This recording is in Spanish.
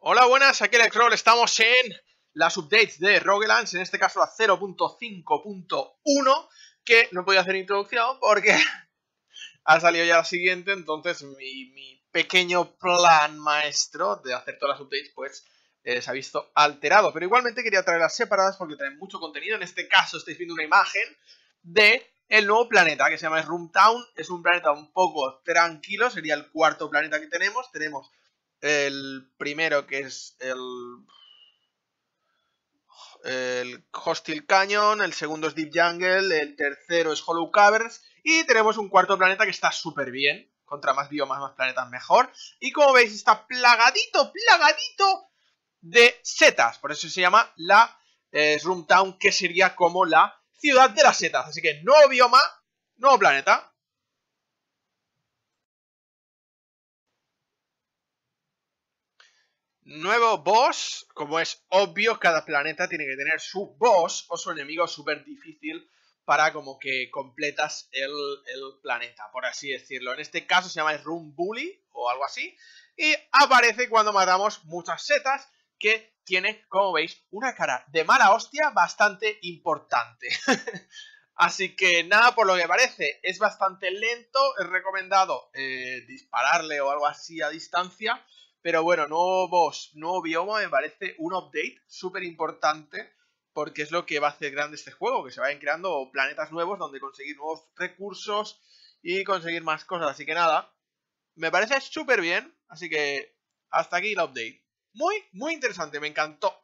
Hola, buenas, aquí el estamos en las updates de Roguelands, en este caso la 0.5.1, que no podía hacer introducción porque ha salido ya la siguiente, entonces mi, pequeño plan maestro de hacer todas las updates, pues eh, se ha visto alterado. Pero igualmente quería traerlas separadas porque traen mucho contenido, en este caso estáis viendo una imagen de el nuevo planeta que se llama Roomtown. es un planeta un poco tranquilo, sería el cuarto planeta que tenemos, tenemos el primero que es el el Hostile Canyon, el segundo es Deep Jungle, el tercero es Hollow Caverns y tenemos un cuarto planeta que está súper bien, contra más biomas, más planetas mejor. Y como veis está plagadito, plagadito de setas, por eso se llama la eh, Room Town, que sería como la ciudad de las setas. Así que nuevo bioma, nuevo planeta, Nuevo boss, como es obvio, cada planeta tiene que tener su boss o su enemigo súper difícil para como que completas el, planeta, por así decirlo. En este caso se llama el Room Bully o algo así, y aparece cuando matamos muchas setas que tiene, como veis, una cara de mala hostia bastante importante. Así que nada, por lo que parece, es bastante lento, es recomendado eh, dispararle o algo así a distancia, pero bueno, nuevo boss, nuevo bioma, me parece un update súper importante porque es lo que va a hacer grande este juego, que se vayan creando planetas nuevos donde conseguir nuevos recursos y conseguir más cosas. Así que nada, me parece súper bien, así que hasta aquí el update. Muy, muy interesante, me encantó.